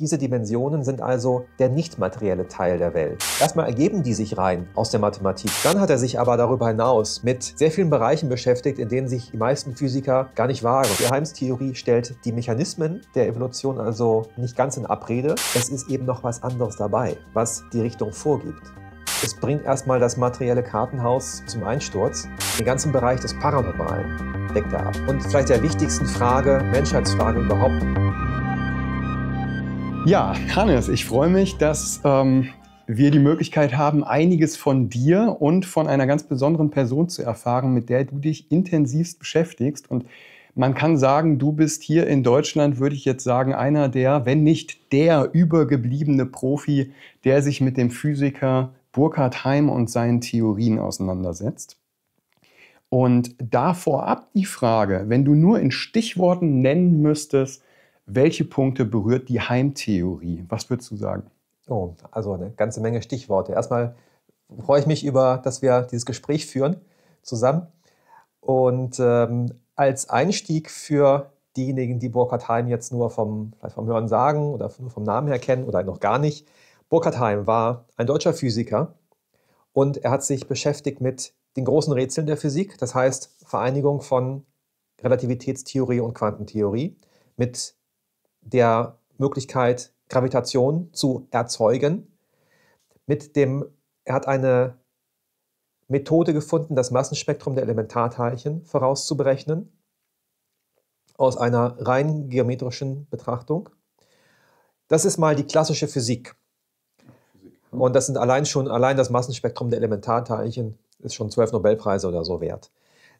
Diese Dimensionen sind also der nicht materielle Teil der Welt. Erstmal ergeben die sich rein aus der Mathematik. Dann hat er sich aber darüber hinaus mit sehr vielen Bereichen beschäftigt, in denen sich die meisten Physiker gar nicht wagen. Die Heimstheorie stellt die Mechanismen der Evolution also nicht ganz in Abrede. Es ist eben noch was anderes dabei, was die Richtung vorgibt. Es bringt erstmal das materielle Kartenhaus zum Einsturz. Den ganzen Bereich des Paranormalen deckt er ab. Und vielleicht der wichtigsten Frage, Menschheitsfrage überhaupt, ja, Hannes, ich freue mich, dass ähm, wir die Möglichkeit haben, einiges von dir und von einer ganz besonderen Person zu erfahren, mit der du dich intensivst beschäftigst. Und man kann sagen, du bist hier in Deutschland, würde ich jetzt sagen, einer der, wenn nicht der übergebliebene Profi, der sich mit dem Physiker Burkhard Heim und seinen Theorien auseinandersetzt. Und da vorab die Frage, wenn du nur in Stichworten nennen müsstest, welche Punkte berührt die Heimtheorie? Was würdest du sagen? Oh, also eine ganze Menge Stichworte. Erstmal freue ich mich über, dass wir dieses Gespräch führen zusammen. Und ähm, als Einstieg für diejenigen, die Burkhard Heim jetzt nur vom, vielleicht vom Hören sagen oder nur vom Namen her kennen oder noch gar nicht, Burkhard Heim war ein deutscher Physiker und er hat sich beschäftigt mit den großen Rätseln der Physik, das heißt Vereinigung von Relativitätstheorie und Quantentheorie mit der Möglichkeit, Gravitation zu erzeugen. Mit dem, er hat eine Methode gefunden, das Massenspektrum der Elementarteilchen vorauszuberechnen, aus einer rein geometrischen Betrachtung. Das ist mal die klassische Physik. Und das sind allein schon, allein das Massenspektrum der Elementarteilchen ist schon zwölf Nobelpreise oder so wert.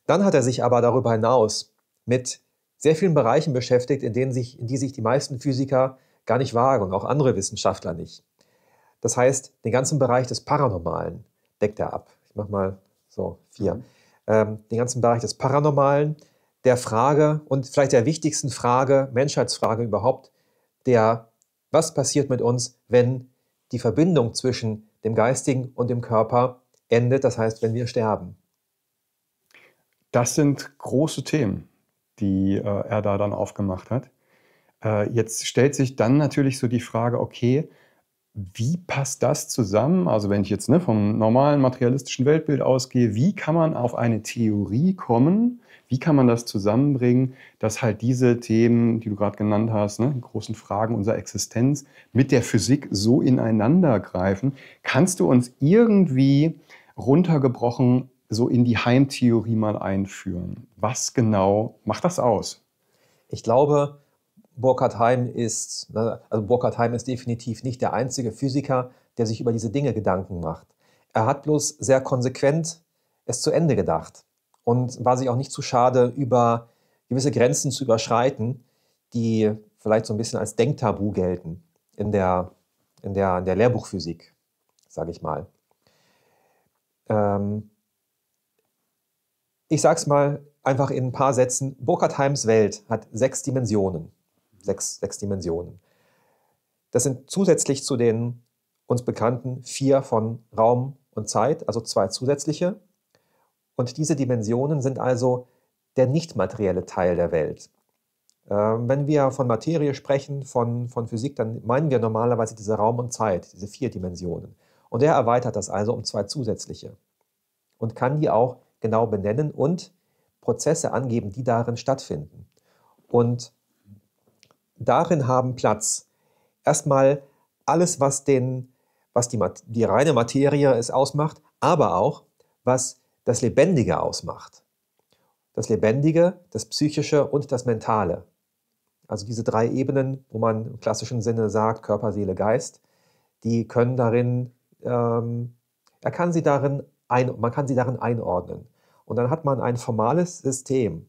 Dann hat er sich aber darüber hinaus mit sehr vielen Bereichen beschäftigt, in, denen sich, in die sich die meisten Physiker gar nicht wagen und auch andere Wissenschaftler nicht. Das heißt, den ganzen Bereich des Paranormalen deckt er ab. Ich mache mal so vier. Mhm. Ähm, den ganzen Bereich des Paranormalen, der Frage und vielleicht der wichtigsten Frage, Menschheitsfrage überhaupt, der, was passiert mit uns, wenn die Verbindung zwischen dem Geistigen und dem Körper endet, das heißt, wenn wir sterben? Das sind große Themen die äh, er da dann aufgemacht hat. Äh, jetzt stellt sich dann natürlich so die Frage, okay, wie passt das zusammen? Also wenn ich jetzt ne, vom normalen materialistischen Weltbild ausgehe, wie kann man auf eine Theorie kommen? Wie kann man das zusammenbringen, dass halt diese Themen, die du gerade genannt hast, ne, die großen Fragen unserer Existenz mit der Physik so ineinander greifen? Kannst du uns irgendwie runtergebrochen so in die Heimtheorie mal einführen. Was genau macht das aus? Ich glaube, Burkhard Heim ist, ne, also Burkhard Heim ist definitiv nicht der einzige Physiker, der sich über diese Dinge Gedanken macht. Er hat bloß sehr konsequent es zu Ende gedacht und war sich auch nicht zu schade, über gewisse Grenzen zu überschreiten, die vielleicht so ein bisschen als Denktabu gelten in der, in der, in der Lehrbuchphysik, sage ich mal. Ähm, ich sage es mal einfach in ein paar Sätzen. Burkhard Heims Welt hat sechs Dimensionen. Sechs, sechs Dimensionen. Das sind zusätzlich zu den uns bekannten vier von Raum und Zeit, also zwei zusätzliche. Und diese Dimensionen sind also der nicht materielle Teil der Welt. Ähm, wenn wir von Materie sprechen, von, von Physik, dann meinen wir normalerweise diese Raum und Zeit, diese vier Dimensionen. Und er erweitert das also um zwei zusätzliche und kann die auch genau benennen und Prozesse angeben, die darin stattfinden. Und darin haben Platz erstmal alles, was, den, was die, die reine Materie es ausmacht, aber auch, was das Lebendige ausmacht. Das Lebendige, das Psychische und das Mentale. Also diese drei Ebenen, wo man im klassischen Sinne sagt, Körper, Seele, Geist, die können darin, ähm, er kann sie darin ein, man kann sie darin einordnen. Und dann hat man ein formales System,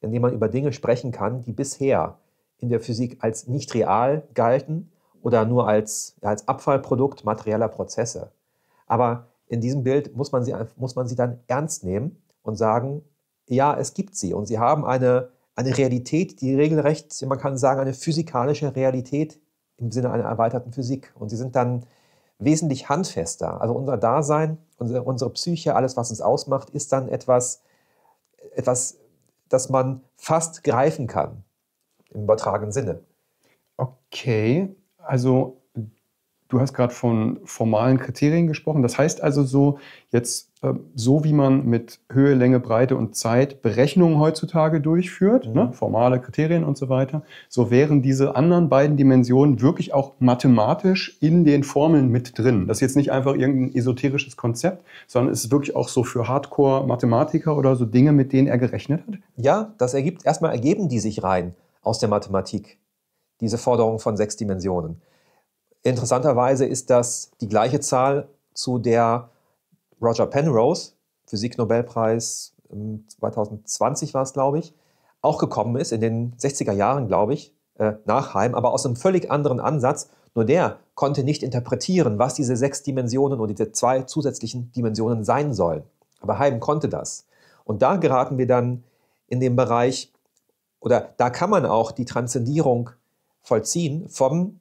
in dem man über Dinge sprechen kann, die bisher in der Physik als nicht real galten oder nur als, als Abfallprodukt materieller Prozesse. Aber in diesem Bild muss man, sie, muss man sie dann ernst nehmen und sagen, ja, es gibt sie. Und sie haben eine, eine Realität, die regelrecht, man kann sagen, eine physikalische Realität im Sinne einer erweiterten Physik. Und sie sind dann wesentlich handfester. Also unser Dasein, unsere, unsere Psyche, alles, was uns ausmacht, ist dann etwas, etwas, das man fast greifen kann, im übertragenen Sinne. Okay, also Du hast gerade von formalen Kriterien gesprochen. Das heißt also so, jetzt ähm, so wie man mit Höhe, Länge, Breite und Zeit Berechnungen heutzutage durchführt, mhm. ne, formale Kriterien und so weiter, so wären diese anderen beiden Dimensionen wirklich auch mathematisch in den Formeln mit drin. Das ist jetzt nicht einfach irgendein esoterisches Konzept, sondern es ist wirklich auch so für Hardcore-Mathematiker oder so Dinge, mit denen er gerechnet hat. Ja, das ergibt, erstmal ergeben die sich rein aus der Mathematik, diese Forderung von sechs Dimensionen. Interessanterweise ist das die gleiche Zahl, zu der Roger Penrose, Physiknobelpreis 2020 ähm, war es, glaube ich, auch gekommen ist, in den 60er Jahren, glaube ich, äh, nach Heim, aber aus einem völlig anderen Ansatz. Nur der konnte nicht interpretieren, was diese sechs Dimensionen und diese zwei zusätzlichen Dimensionen sein sollen. Aber Heim konnte das. Und da geraten wir dann in den Bereich, oder da kann man auch die Transzendierung vollziehen vom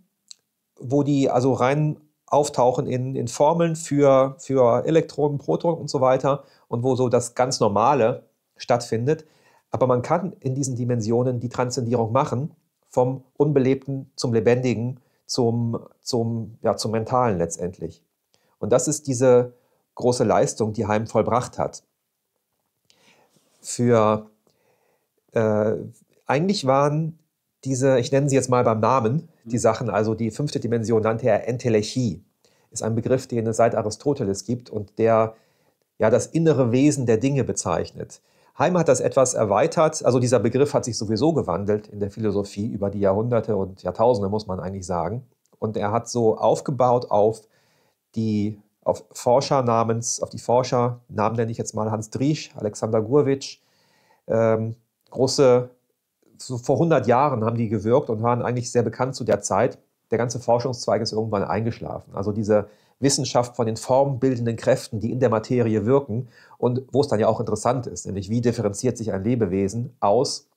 wo die also rein auftauchen in, in Formeln für, für Elektronen, Protonen und so weiter und wo so das ganz Normale stattfindet. Aber man kann in diesen Dimensionen die Transzendierung machen, vom Unbelebten zum Lebendigen, zum, zum, ja, zum Mentalen letztendlich. Und das ist diese große Leistung, die Heim vollbracht hat. Für äh, eigentlich waren diese, ich nenne sie jetzt mal beim Namen, die Sachen. Also die fünfte Dimension nannte er Entelechie. Ist ein Begriff, den es seit Aristoteles gibt und der ja das innere Wesen der Dinge bezeichnet. Heim hat das etwas erweitert. Also dieser Begriff hat sich sowieso gewandelt in der Philosophie über die Jahrhunderte und Jahrtausende, muss man eigentlich sagen. Und er hat so aufgebaut auf die auf Forscher namens, auf die Forscher, Namen nenne ich jetzt mal Hans Driesch, Alexander Gurwitsch, ähm, große so vor 100 Jahren haben die gewirkt und waren eigentlich sehr bekannt zu der Zeit. Der ganze Forschungszweig ist irgendwann eingeschlafen. Also diese Wissenschaft von den formbildenden Kräften, die in der Materie wirken und wo es dann ja auch interessant ist, nämlich wie differenziert sich ein Lebewesen aus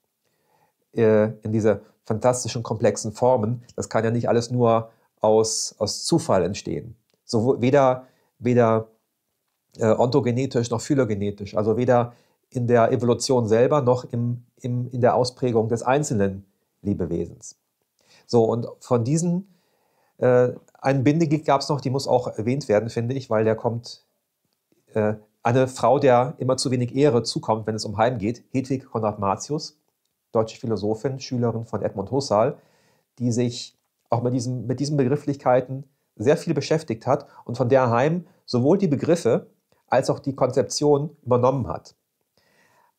äh, in diese fantastischen komplexen Formen. Das kann ja nicht alles nur aus, aus Zufall entstehen. So, weder weder äh, ontogenetisch noch phylogenetisch, also weder in der Evolution selber noch im, im, in der Ausprägung des einzelnen Lebewesens. So, und von diesen, äh, einen Bindeglied gab es noch, die muss auch erwähnt werden, finde ich, weil der kommt, äh, eine Frau, der immer zu wenig Ehre zukommt, wenn es um Heim geht, Hedwig Konrad Martius, deutsche Philosophin, Schülerin von Edmund Husserl, die sich auch mit, diesem, mit diesen Begrifflichkeiten sehr viel beschäftigt hat und von der Heim sowohl die Begriffe als auch die Konzeption übernommen hat.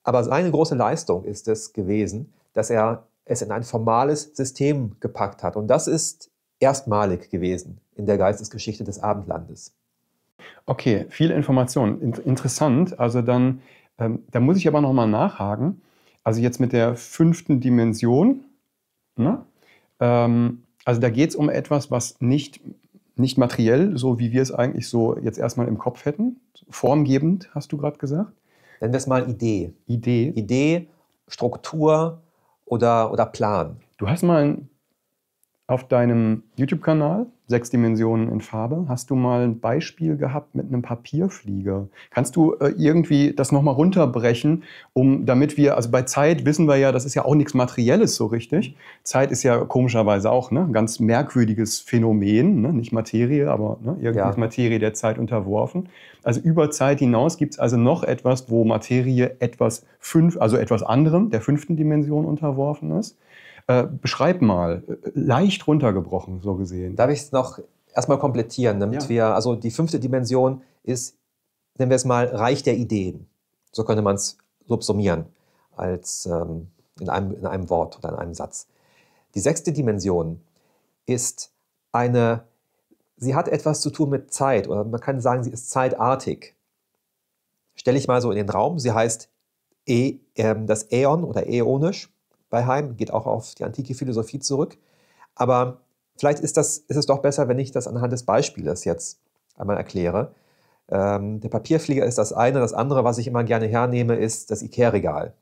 Aber seine große Leistung ist es gewesen, dass er es in ein formales System gepackt hat. Und das ist erstmalig gewesen in der Geistesgeschichte des Abendlandes. Okay, viel Information. Interessant. Also dann, ähm, da muss ich aber nochmal nachhaken. Also jetzt mit der fünften Dimension. Ne? Ähm, also da geht es um etwas, was nicht, nicht materiell, so wie wir es eigentlich so jetzt erstmal im Kopf hätten, formgebend, hast du gerade gesagt, Nennen wir es mal Idee. Idee. Idee, Struktur oder, oder Plan. Du hast mal ein auf deinem YouTube-Kanal, Sechs Dimensionen in Farbe, hast du mal ein Beispiel gehabt mit einem Papierflieger. Kannst du äh, irgendwie das nochmal runterbrechen, um damit wir, also bei Zeit wissen wir ja, das ist ja auch nichts Materielles so richtig. Zeit ist ja komischerweise auch ne, ein ganz merkwürdiges Phänomen, ne? nicht Materie, aber ne, irgendwie ja. Materie der Zeit unterworfen. Also über Zeit hinaus gibt es also noch etwas, wo Materie etwas fünf, also etwas anderem, der fünften Dimension unterworfen ist. Äh, beschreib mal, äh, leicht runtergebrochen, so gesehen. Darf ich es noch erstmal komplettieren, damit ja. wir, also die fünfte Dimension ist, nennen wir es mal, Reich der Ideen. So könnte man es subsumieren als ähm, in, einem, in einem Wort oder in einem Satz. Die sechste Dimension ist eine, sie hat etwas zu tun mit Zeit oder man kann sagen, sie ist zeitartig. Stelle ich mal so in den Raum, sie heißt e, äh, das Äon oder äonisch bei Heim, geht auch auf die antike Philosophie zurück. Aber vielleicht ist, das, ist es doch besser, wenn ich das anhand des Beispiels jetzt einmal erkläre. Ähm, der Papierflieger ist das eine. Das andere, was ich immer gerne hernehme, ist das Ikea-Regal.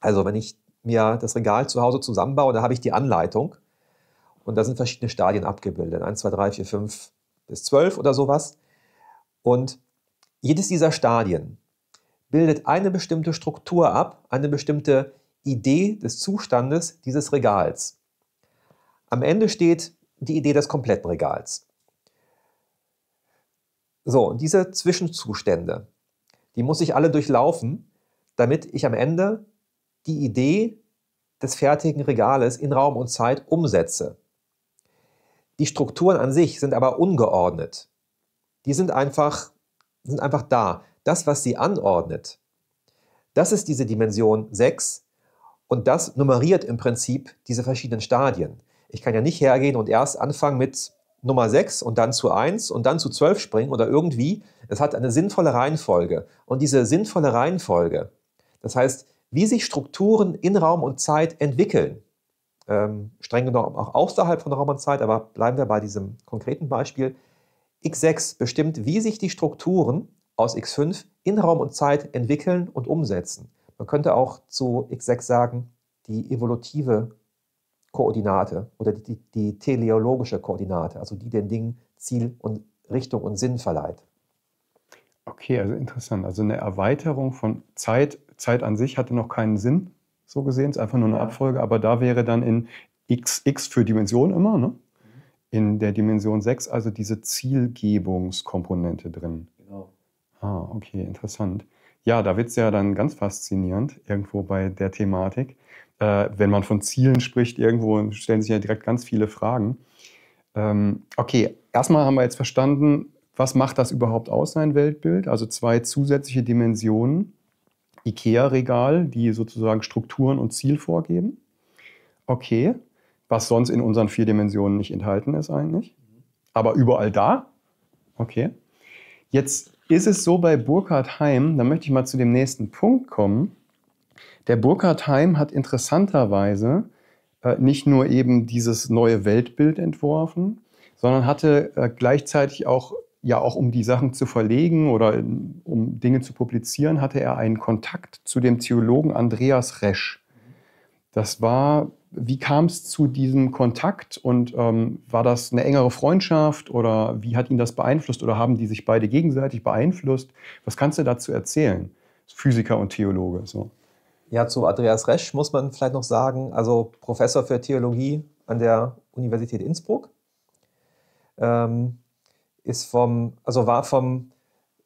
Also wenn ich mir das Regal zu Hause zusammenbaue, da habe ich die Anleitung. Und da sind verschiedene Stadien abgebildet. 1, 2, 3, 4, 5 bis 12 oder sowas. Und jedes dieser Stadien bildet eine bestimmte Struktur ab, eine bestimmte Idee des Zustandes dieses Regals. Am Ende steht die Idee des kompletten Regals. So, diese Zwischenzustände, die muss ich alle durchlaufen, damit ich am Ende die Idee des fertigen Regales in Raum und Zeit umsetze. Die Strukturen an sich sind aber ungeordnet. Die sind einfach, sind einfach da. Das, was sie anordnet, das ist diese Dimension 6, und das nummeriert im Prinzip diese verschiedenen Stadien. Ich kann ja nicht hergehen und erst anfangen mit Nummer 6 und dann zu 1 und dann zu 12 springen oder irgendwie. Es hat eine sinnvolle Reihenfolge. Und diese sinnvolle Reihenfolge, das heißt, wie sich Strukturen in Raum und Zeit entwickeln, ähm, streng genommen auch außerhalb von Raum und Zeit, aber bleiben wir bei diesem konkreten Beispiel. X6 bestimmt, wie sich die Strukturen aus X5 in Raum und Zeit entwickeln und umsetzen. Man könnte auch zu x6 sagen, die evolutive Koordinate oder die, die, teleologische Koordinate, also die den Dingen Ziel und Richtung und Sinn verleiht. Okay, also interessant. Also eine Erweiterung von Zeit. Zeit an sich hatte noch keinen Sinn, so gesehen. Es ist einfach nur eine ja. Abfolge, aber da wäre dann in x, x für Dimension immer, ne? Mhm. in der Dimension 6 also diese Zielgebungskomponente drin. Genau. Ah, okay, interessant. Ja, da wird es ja dann ganz faszinierend irgendwo bei der Thematik. Äh, wenn man von Zielen spricht, irgendwo stellen sich ja direkt ganz viele Fragen. Ähm, okay, erstmal haben wir jetzt verstanden, was macht das überhaupt aus, sein Weltbild? Also zwei zusätzliche Dimensionen. IKEA-Regal, die sozusagen Strukturen und Ziel vorgeben. Okay, was sonst in unseren vier Dimensionen nicht enthalten ist eigentlich, aber überall da. Okay. Jetzt ist es so bei Burkhard Heim, da möchte ich mal zu dem nächsten Punkt kommen. Der Burkhard Heim hat interessanterweise äh, nicht nur eben dieses neue Weltbild entworfen, sondern hatte äh, gleichzeitig auch, ja auch um die Sachen zu verlegen oder ähm, um Dinge zu publizieren, hatte er einen Kontakt zu dem Theologen Andreas Resch. Das war wie kam es zu diesem Kontakt und ähm, war das eine engere Freundschaft oder wie hat ihn das beeinflusst oder haben die sich beide gegenseitig beeinflusst? Was kannst du dazu erzählen, Physiker und Theologe? So. Ja, zu Andreas Resch muss man vielleicht noch sagen, also Professor für Theologie an der Universität Innsbruck, ähm, ist vom, also war vom,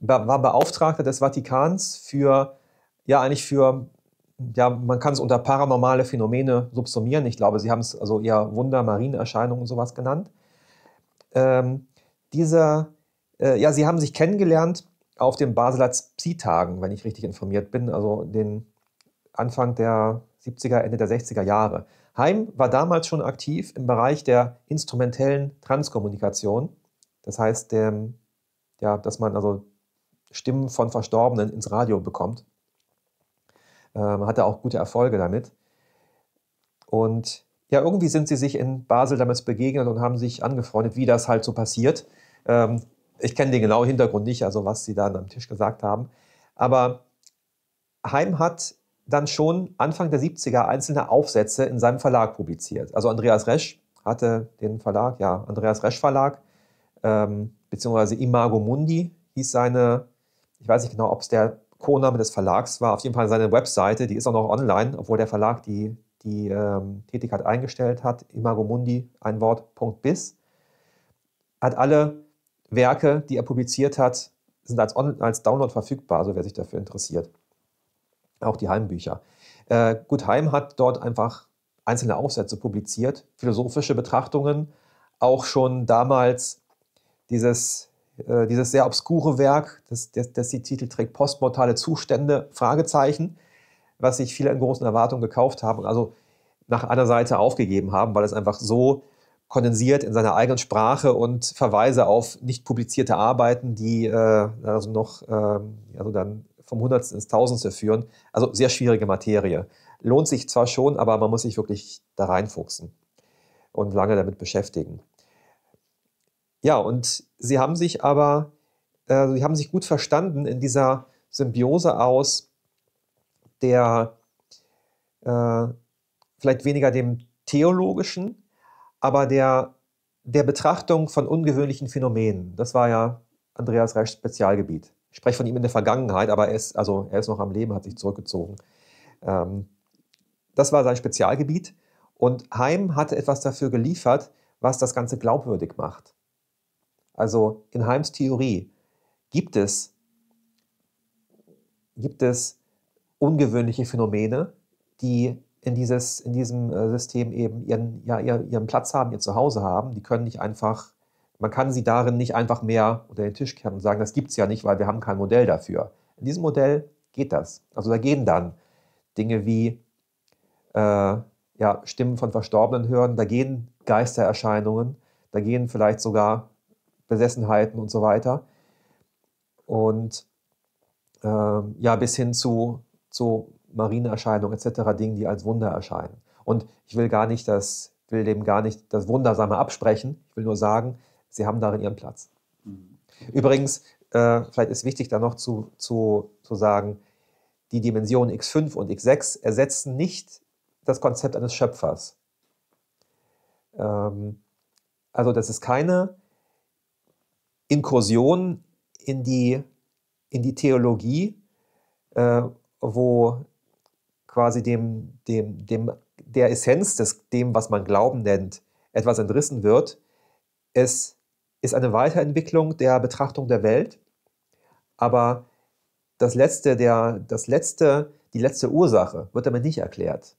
war Beauftragter des Vatikans für, ja eigentlich für ja, man kann es unter paranormale Phänomene subsumieren. Ich glaube, Sie haben es also eher Wunder, Marienerscheinungen und sowas genannt. Ähm, dieser, äh, ja, Sie haben sich kennengelernt auf den Basler Psi-Tagen, wenn ich richtig informiert bin, also den Anfang der 70er, Ende der 60er Jahre. Heim war damals schon aktiv im Bereich der instrumentellen Transkommunikation. Das heißt, ähm, ja, dass man also Stimmen von Verstorbenen ins Radio bekommt, ähm, hatte auch gute Erfolge damit. Und ja, irgendwie sind sie sich in Basel damals begegnet und haben sich angefreundet, wie das halt so passiert. Ähm, ich kenne den genauen Hintergrund nicht, also was sie da am Tisch gesagt haben. Aber Heim hat dann schon Anfang der 70er einzelne Aufsätze in seinem Verlag publiziert. Also Andreas Resch hatte den Verlag, ja, Andreas Resch Verlag, ähm, beziehungsweise Imago Mundi hieß seine, ich weiß nicht genau, ob es der Co-Name des Verlags war auf jeden Fall seine Webseite, die ist auch noch online, obwohl der Verlag die, die ähm, Tätigkeit eingestellt hat, imagomundi, ein Wort, Punkt bis, hat alle Werke, die er publiziert hat, sind als, on, als Download verfügbar, also wer sich dafür interessiert. Auch die Heimbücher. Äh, Gutheim hat dort einfach einzelne Aufsätze publiziert, philosophische Betrachtungen, auch schon damals dieses äh, dieses sehr obskure Werk, das, das, das die Titel trägt Postmortale Zustände, Fragezeichen, was sich viele in großen Erwartungen gekauft haben, also nach einer Seite aufgegeben haben, weil es einfach so kondensiert in seiner eigenen Sprache und Verweise auf nicht publizierte Arbeiten, die äh, also noch äh, also dann vom Hundertsten ins Tausendste führen. Also sehr schwierige Materie. Lohnt sich zwar schon, aber man muss sich wirklich da reinfuchsen und lange damit beschäftigen. Ja, und sie haben sich aber, äh, also sie haben sich gut verstanden in dieser Symbiose aus der äh, vielleicht weniger dem theologischen, aber der, der Betrachtung von ungewöhnlichen Phänomenen. Das war ja Andreas Reichs Spezialgebiet. Ich spreche von ihm in der Vergangenheit, aber er ist, also er ist noch am Leben, hat sich zurückgezogen. Ähm, das war sein Spezialgebiet. Und Heim hatte etwas dafür geliefert, was das Ganze glaubwürdig macht. Also in Heims Theorie gibt es, gibt es ungewöhnliche Phänomene, die in, dieses, in diesem äh, System eben ihren, ja, ihren Platz haben, ihr Zuhause haben. Die können nicht einfach, man kann sie darin nicht einfach mehr unter den Tisch kehren und sagen, das gibt es ja nicht, weil wir haben kein Modell dafür. In diesem Modell geht das. Also da gehen dann Dinge wie äh, ja, Stimmen von Verstorbenen hören, da gehen Geistererscheinungen, da gehen vielleicht sogar Besessenheiten und so weiter. Und ähm, ja, bis hin zu, zu Marienerscheinungen etc., Dingen, die als Wunder erscheinen. Und ich will gar nicht das, will dem gar nicht das Wundersame absprechen. Ich will nur sagen, sie haben darin ihren Platz. Mhm. Übrigens, äh, vielleicht ist wichtig da noch zu, zu, zu sagen, die Dimensionen x5 und x6 ersetzen nicht das Konzept eines Schöpfers. Ähm, also das ist keine Inkursion in die, in die Theologie, äh, wo quasi dem, dem, dem, der Essenz des, dem, was man Glauben nennt, etwas entrissen wird. Es ist eine Weiterentwicklung der Betrachtung der Welt, aber das letzte, der, das letzte, die letzte Ursache wird damit nicht erklärt.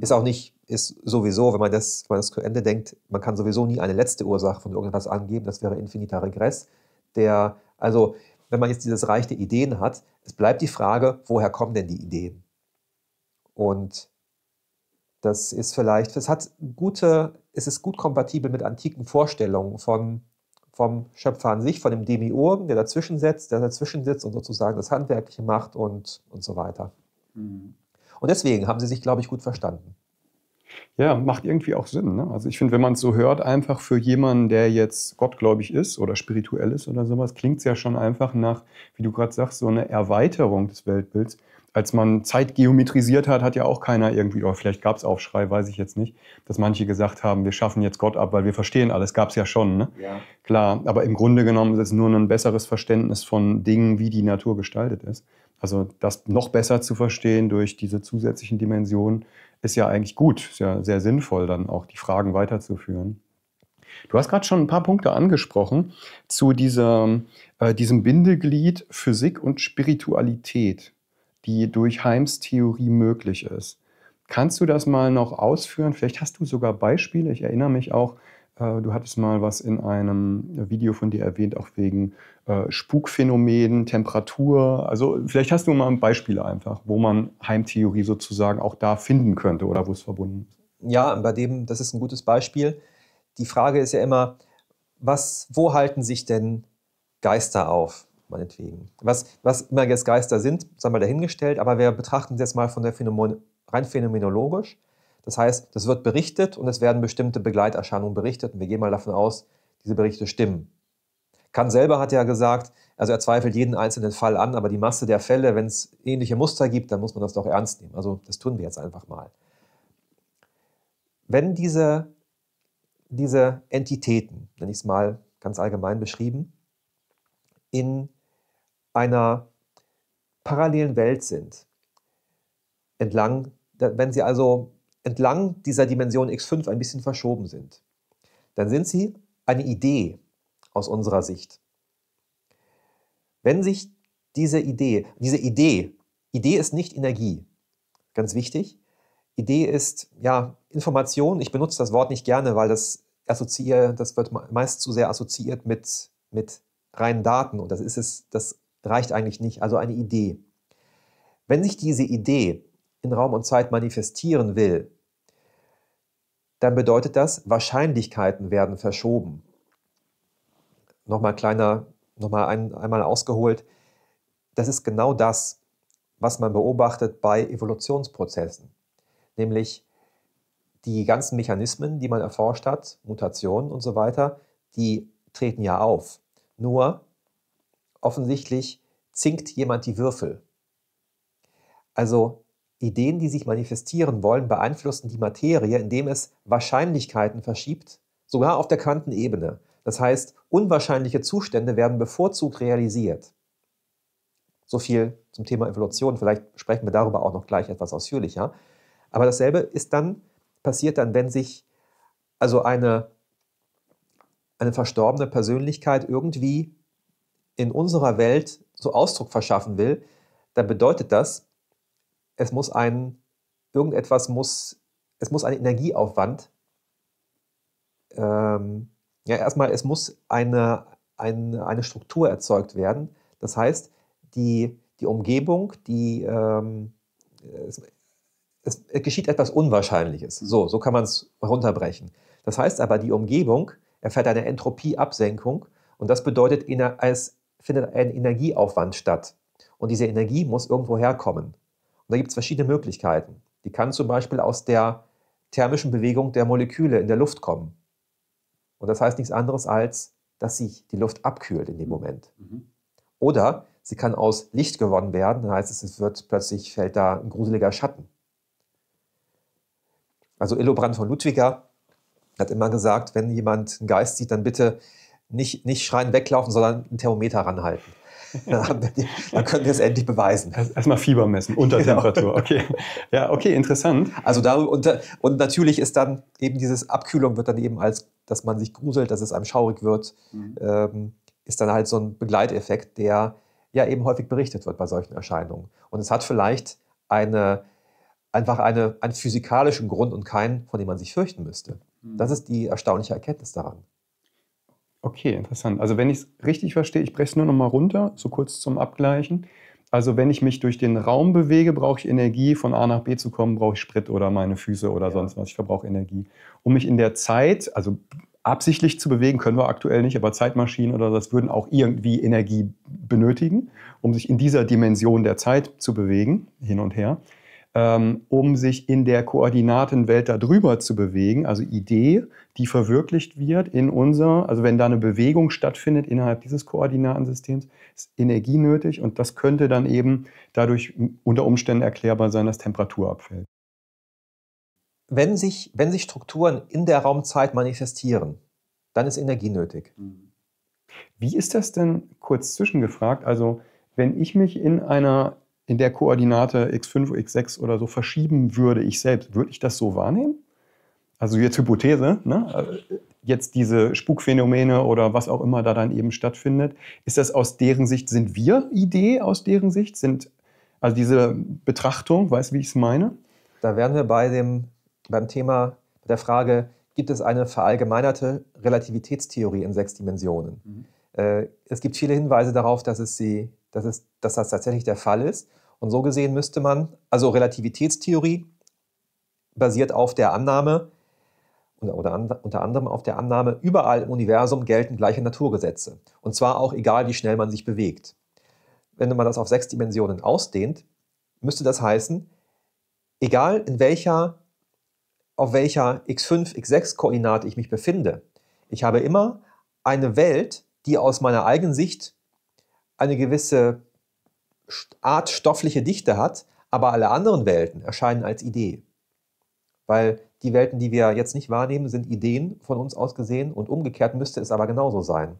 Ist auch nicht, ist sowieso, wenn man das, wenn man das zu Ende denkt, man kann sowieso nie eine letzte Ursache von irgendwas angeben, das wäre infiniter Regress. Der, also, wenn man jetzt dieses Reich der Ideen hat, es bleibt die Frage, woher kommen denn die Ideen? Und das ist vielleicht, das hat gute, es ist gut kompatibel mit antiken Vorstellungen von, vom Schöpfer an sich, von dem Demiurgen, der dazwischen sitzt, der dazwischen sitzt und sozusagen das Handwerkliche macht und, und so weiter. Mhm. Und deswegen haben sie sich, glaube ich, gut verstanden. Ja, macht irgendwie auch Sinn. Ne? Also ich finde, wenn man es so hört, einfach für jemanden, der jetzt gottgläubig ist oder spirituell ist oder sowas, klingt es ja schon einfach nach, wie du gerade sagst, so eine Erweiterung des Weltbilds. Als man Zeit geometrisiert hat, hat ja auch keiner irgendwie, oder oh, vielleicht gab es Aufschrei, weiß ich jetzt nicht, dass manche gesagt haben, wir schaffen jetzt Gott ab, weil wir verstehen alles. Gab es ja schon, ne? Ja. Klar, aber im Grunde genommen ist es nur ein besseres Verständnis von Dingen, wie die Natur gestaltet ist. Also das noch besser zu verstehen durch diese zusätzlichen Dimensionen ist ja eigentlich gut, ist ja sehr sinnvoll, dann auch die Fragen weiterzuführen. Du hast gerade schon ein paar Punkte angesprochen zu dieser, äh, diesem Bindeglied Physik und Spiritualität, die durch Heims Theorie möglich ist. Kannst du das mal noch ausführen? Vielleicht hast du sogar Beispiele. Ich erinnere mich auch, äh, du hattest mal was in einem Video von dir erwähnt, auch wegen äh, Spukphänomen, Temperatur. Also vielleicht hast du mal Beispiele einfach, wo man Heimtheorie sozusagen auch da finden könnte oder wo es verbunden ist. Ja, bei dem, das ist ein gutes Beispiel. Die Frage ist ja immer, was, wo halten sich denn Geister auf, meinetwegen? Was, was immer jetzt Geister sind, sagen wir dahingestellt, aber wir betrachten es jetzt mal von der Phänomen, rein phänomenologisch. Das heißt, das wird berichtet und es werden bestimmte Begleiterscheinungen berichtet und wir gehen mal davon aus, diese Berichte stimmen. Kant selber hat ja gesagt, also er zweifelt jeden einzelnen Fall an, aber die Masse der Fälle, wenn es ähnliche Muster gibt, dann muss man das doch ernst nehmen. Also das tun wir jetzt einfach mal. Wenn diese, diese Entitäten, nenne ich es mal ganz allgemein beschrieben, in einer parallelen Welt sind, entlang, wenn sie also entlang dieser Dimension x5 ein bisschen verschoben sind, dann sind sie eine Idee, aus unserer Sicht. Wenn sich diese Idee, diese Idee, Idee ist nicht Energie, ganz wichtig. Idee ist ja Information. Ich benutze das Wort nicht gerne, weil das assoziiere, das wird meist zu sehr assoziiert mit, mit reinen Daten und das ist es, das reicht eigentlich nicht. Also eine Idee. Wenn sich diese Idee in Raum und Zeit manifestieren will, dann bedeutet das, Wahrscheinlichkeiten werden verschoben nochmal kleiner, nochmal ein, einmal ausgeholt, das ist genau das, was man beobachtet bei Evolutionsprozessen. Nämlich die ganzen Mechanismen, die man erforscht hat, Mutationen und so weiter, die treten ja auf. Nur offensichtlich zinkt jemand die Würfel. Also Ideen, die sich manifestieren wollen, beeinflussen die Materie, indem es Wahrscheinlichkeiten verschiebt, sogar auf der Kantenebene. Das heißt, unwahrscheinliche Zustände werden bevorzugt realisiert. So viel zum Thema Evolution. Vielleicht sprechen wir darüber auch noch gleich etwas ausführlicher. Aber dasselbe ist dann, passiert dann, wenn sich also eine, eine verstorbene Persönlichkeit irgendwie in unserer Welt so Ausdruck verschaffen will, dann bedeutet das, es muss ein, irgendetwas muss, es muss ein Energieaufwand ähm, ja, erstmal, es muss eine, eine, eine Struktur erzeugt werden. Das heißt, die, die Umgebung, die, ähm, es, es, geschieht etwas Unwahrscheinliches. So, so kann man es runterbrechen. Das heißt aber, die Umgebung erfährt eine Entropieabsenkung und das bedeutet, es findet ein Energieaufwand statt. Und diese Energie muss irgendwo herkommen. Und da gibt es verschiedene Möglichkeiten. Die kann zum Beispiel aus der thermischen Bewegung der Moleküle in der Luft kommen. Und das heißt nichts anderes als, dass sich die Luft abkühlt in dem Moment. Mhm. Oder sie kann aus Licht gewonnen werden, dann heißt es, es wird plötzlich fällt da ein gruseliger Schatten. Also Illo Illobrand von Ludwiger hat immer gesagt, wenn jemand einen Geist sieht, dann bitte nicht, nicht schreien weglaufen, sondern einen Thermometer ranhalten. dann, könnten wir es endlich beweisen. Erstmal Fieber messen, Untertemperatur, genau. okay. Ja, okay, interessant. Also da, und, und natürlich ist dann eben dieses Abkühlung wird dann eben als, dass man sich gruselt, dass es einem schaurig wird, mhm. ähm, ist dann halt so ein Begleiteffekt, der ja eben häufig berichtet wird bei solchen Erscheinungen. Und es hat vielleicht eine, einfach eine, einen physikalischen Grund und keinen, von dem man sich fürchten müsste. Mhm. Das ist die erstaunliche Erkenntnis daran. Okay, interessant. Also wenn ich es richtig verstehe, ich breche es nur noch mal runter, so kurz zum Abgleichen. Also wenn ich mich durch den Raum bewege, brauche ich Energie, von A nach B zu kommen, brauche ich Sprit oder meine Füße oder ja. sonst was. Ich verbrauche Energie. Um mich in der Zeit, also absichtlich zu bewegen, können wir aktuell nicht, aber Zeitmaschinen oder das würden auch irgendwie Energie benötigen, um sich in dieser Dimension der Zeit zu bewegen, hin und her. Ähm, um sich in der Koordinatenwelt darüber zu bewegen, also Idee, die verwirklicht wird in unser, also wenn da eine Bewegung stattfindet innerhalb dieses Koordinatensystems, ist Energie nötig und das könnte dann eben dadurch unter Umständen erklärbar sein, dass Temperatur abfällt. Wenn sich, wenn sich Strukturen in der Raumzeit manifestieren, dann ist Energie nötig. Wie ist das denn kurz zwischengefragt? Also wenn ich mich in einer in der Koordinate x5, x6 oder so verschieben würde, ich selbst, würde ich das so wahrnehmen? Also jetzt Hypothese, ne? jetzt diese Spukphänomene oder was auch immer da dann eben stattfindet, ist das aus deren Sicht, sind wir Idee aus deren Sicht? Sind also diese Betrachtung, weißt du, wie ich es meine? Da wären wir bei dem, beim Thema der Frage, gibt es eine verallgemeinerte Relativitätstheorie in sechs Dimensionen? Mhm. Äh, es gibt viele Hinweise darauf, dass es sie dass, es, dass das tatsächlich der Fall ist. Und so gesehen müsste man, also Relativitätstheorie basiert auf der Annahme, oder unter anderem auf der Annahme, überall im Universum gelten gleiche Naturgesetze. Und zwar auch egal, wie schnell man sich bewegt. Wenn man das auf sechs Dimensionen ausdehnt, müsste das heißen, egal in welcher, auf welcher x5, x6-Koordinate ich mich befinde, ich habe immer eine Welt, die aus meiner eigenen Sicht eine gewisse Art stoffliche Dichte hat, aber alle anderen Welten erscheinen als Idee. Weil die Welten, die wir jetzt nicht wahrnehmen, sind Ideen von uns aus gesehen und umgekehrt müsste es aber genauso sein.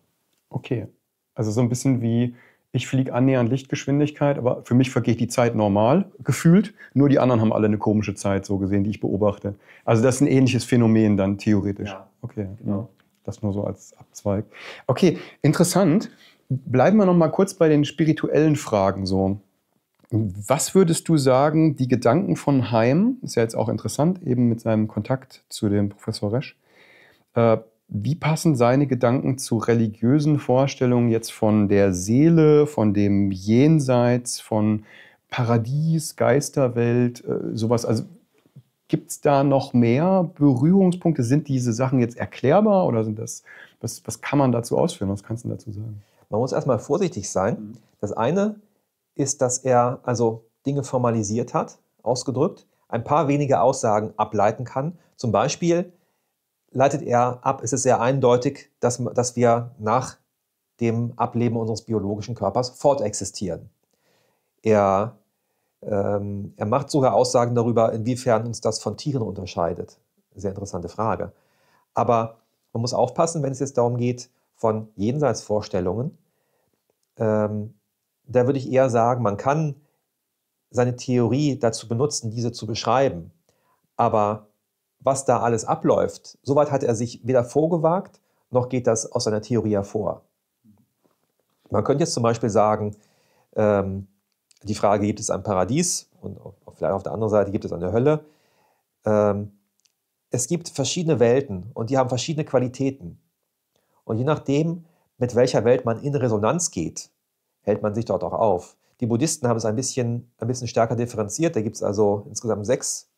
Okay. Also so ein bisschen wie ich fliege annähernd Lichtgeschwindigkeit, aber für mich vergeht die Zeit normal, gefühlt. Nur die anderen haben alle eine komische Zeit, so gesehen, die ich beobachte. Also das ist ein ähnliches Phänomen dann theoretisch. Ja, okay, genau. Das nur so als Abzweig. Okay, interessant. Bleiben wir noch mal kurz bei den spirituellen Fragen so. Was würdest du sagen, die Gedanken von Heim, ist ja jetzt auch interessant, eben mit seinem Kontakt zu dem Professor Resch, äh, wie passen seine Gedanken zu religiösen Vorstellungen jetzt von der Seele, von dem Jenseits, von Paradies, Geisterwelt, äh, sowas? Also gibt es da noch mehr Berührungspunkte? Sind diese Sachen jetzt erklärbar oder sind das, was, was kann man dazu ausführen? Was kannst du dazu sagen? Man muss erstmal vorsichtig sein. Mhm. Das eine ist, dass er also Dinge formalisiert hat, ausgedrückt, ein paar wenige Aussagen ableiten kann. Zum Beispiel leitet er ab, es ist sehr eindeutig, dass, dass wir nach dem Ableben unseres biologischen Körpers fortexistieren. Er, ähm, er macht sogar Aussagen darüber, inwiefern uns das von Tieren unterscheidet. Sehr interessante Frage. Aber man muss aufpassen, wenn es jetzt darum geht, von Jenseitsvorstellungen. Ähm, da würde ich eher sagen, man kann seine Theorie dazu benutzen, diese zu beschreiben. Aber was da alles abläuft, soweit hat er sich weder vorgewagt, noch geht das aus seiner Theorie hervor. Man könnte jetzt zum Beispiel sagen, ähm, die Frage, gibt es ein Paradies und vielleicht auf der anderen Seite gibt es eine Hölle. Ähm, es gibt verschiedene Welten und die haben verschiedene Qualitäten. Und je nachdem, mit welcher Welt man in Resonanz geht, hält man sich dort auch auf. Die Buddhisten haben es ein bisschen, ein bisschen stärker differenziert. Da gibt es also insgesamt sechs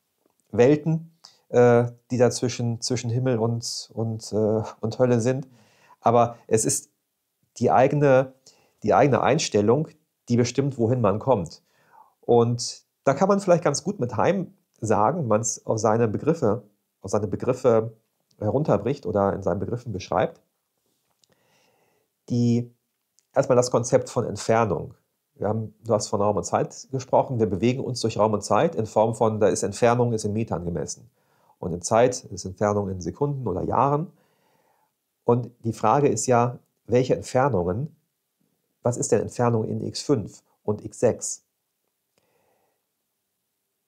Welten, äh, die da zwischen, zwischen Himmel und, und, äh, und Hölle sind. Aber es ist die eigene, die eigene Einstellung, die bestimmt, wohin man kommt. Und da kann man vielleicht ganz gut mit Heim sagen, wenn man es auf seine Begriffe, auf seine Begriffe herunterbricht oder in seinen Begriffen beschreibt die erstmal das Konzept von Entfernung. Wir haben, du hast von Raum und Zeit gesprochen. Wir bewegen uns durch Raum und Zeit in Form von, da ist Entfernung, ist in Metern gemessen. Und in Zeit ist Entfernung in Sekunden oder Jahren. Und die Frage ist ja, welche Entfernungen, was ist denn Entfernung in x5 und x6?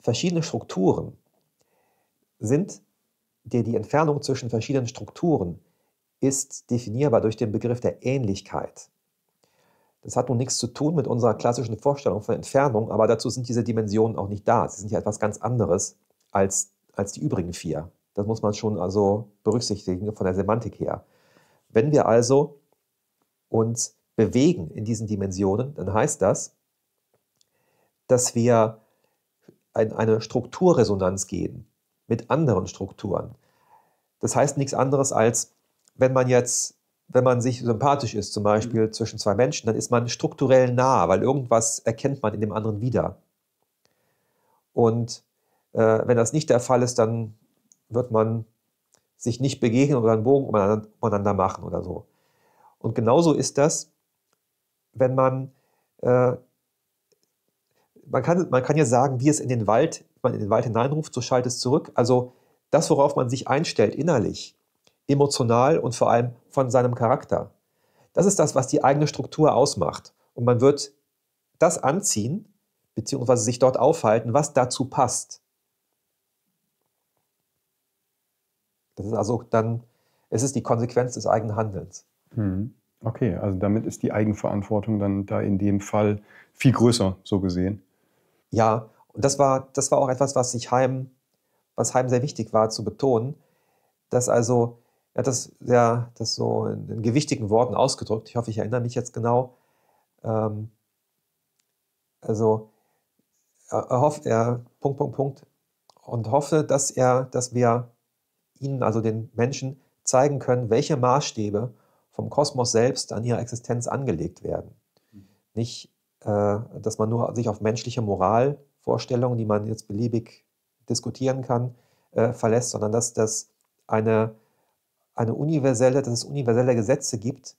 Verschiedene Strukturen sind dir die Entfernung zwischen verschiedenen Strukturen ist definierbar durch den Begriff der Ähnlichkeit. Das hat nun nichts zu tun mit unserer klassischen Vorstellung von Entfernung, aber dazu sind diese Dimensionen auch nicht da. Sie sind ja etwas ganz anderes als, als die übrigen vier. Das muss man schon also berücksichtigen von der Semantik her. Wenn wir also uns bewegen in diesen Dimensionen, dann heißt das, dass wir in eine Strukturresonanz gehen mit anderen Strukturen. Das heißt nichts anderes als, wenn man jetzt, wenn man sich sympathisch ist, zum Beispiel mhm. zwischen zwei Menschen, dann ist man strukturell nah, weil irgendwas erkennt man in dem anderen wieder. Und äh, wenn das nicht der Fall ist, dann wird man sich nicht begegnen oder einen Bogen umeinander machen oder so. Und genauso ist das, wenn man, äh, man kann, man kann ja sagen, wie es in den Wald, man in den Wald hineinruft, so schaltet es zurück. Also das, worauf man sich einstellt innerlich, emotional und vor allem von seinem Charakter. Das ist das, was die eigene Struktur ausmacht. Und man wird das anziehen, beziehungsweise sich dort aufhalten, was dazu passt. Das ist also dann, es ist die Konsequenz des eigenen Handelns. Hm. Okay, also damit ist die Eigenverantwortung dann da in dem Fall viel größer, so gesehen. Ja, und das war, das war auch etwas, was sich Heim, was Heim sehr wichtig war zu betonen, dass also er hat das, ja, das so in, in gewichtigen Worten ausgedrückt. Ich hoffe, ich erinnere mich jetzt genau. Ähm, also er, er hofft, er, Punkt, Punkt, Punkt, und hoffe, dass er, dass wir ihnen, also den Menschen, zeigen können, welche Maßstäbe vom Kosmos selbst an ihrer Existenz angelegt werden. Mhm. Nicht, äh, dass man nur sich auf menschliche Moralvorstellungen, die man jetzt beliebig diskutieren kann, äh, verlässt, sondern dass das eine eine universelle, dass es universelle Gesetze gibt,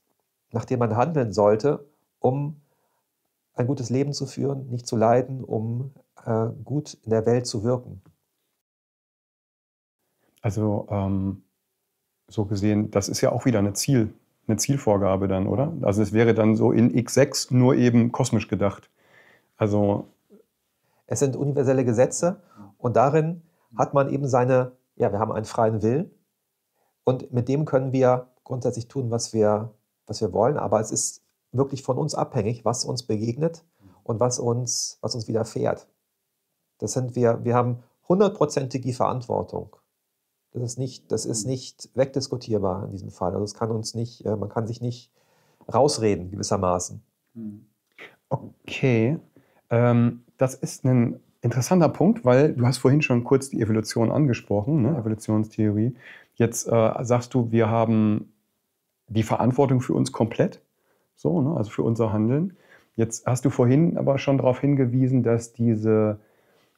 nach denen man handeln sollte, um ein gutes Leben zu führen, nicht zu leiden, um äh, gut in der Welt zu wirken. Also ähm, so gesehen, das ist ja auch wieder eine, Ziel, eine Zielvorgabe dann, oder? Also es wäre dann so in X6 nur eben kosmisch gedacht. Also es sind universelle Gesetze und darin hat man eben seine, ja, wir haben einen freien Willen und mit dem können wir grundsätzlich tun, was wir, was wir wollen, aber es ist wirklich von uns abhängig, was uns begegnet und was uns, was uns widerfährt. Das sind wir, wir haben hundertprozentige Verantwortung. Das ist nicht, das ist nicht wegdiskutierbar in diesem Fall. Also es kann uns nicht, äh, man kann sich nicht rausreden gewissermaßen. Okay, ähm, das ist ein interessanter Punkt, weil du hast vorhin schon kurz die Evolution angesprochen, ne? Evolutionstheorie. Jetzt äh, sagst du, wir haben die Verantwortung für uns komplett, so, ne? also für unser Handeln. Jetzt hast du vorhin aber schon darauf hingewiesen, dass diese,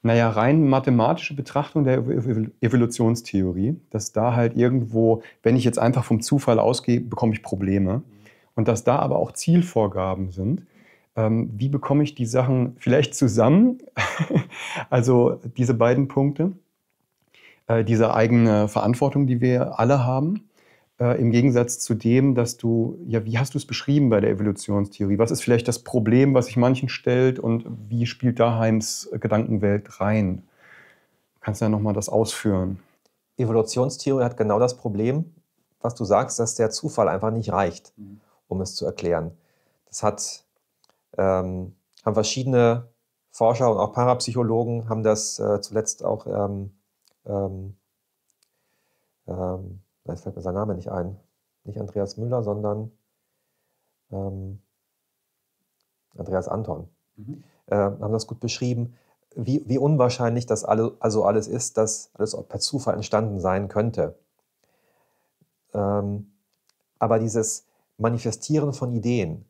naja, rein mathematische Betrachtung der Evolutionstheorie, dass da halt irgendwo, wenn ich jetzt einfach vom Zufall ausgehe, bekomme ich Probleme. Und dass da aber auch Zielvorgaben sind. Ähm, wie bekomme ich die Sachen vielleicht zusammen? also diese beiden Punkte äh, diese eigene Verantwortung, die wir alle haben. Äh, Im Gegensatz zu dem, dass du, ja, wie hast du es beschrieben bei der Evolutionstheorie? Was ist vielleicht das Problem, was sich manchen stellt und wie spielt Daheims Gedankenwelt rein? Kannst du ja nochmal das ausführen? Evolutionstheorie hat genau das Problem, was du sagst, dass der Zufall einfach nicht reicht, mhm. um es zu erklären. Das hat, ähm, haben verschiedene Forscher und auch Parapsychologen haben das äh, zuletzt auch ähm, ähm, ähm, jetzt fällt mir sein Name nicht ein, nicht Andreas Müller, sondern ähm, Andreas Anton, mhm. äh, haben das gut beschrieben, wie, wie unwahrscheinlich das alle, also alles ist, dass alles per Zufall entstanden sein könnte. Ähm, aber dieses Manifestieren von Ideen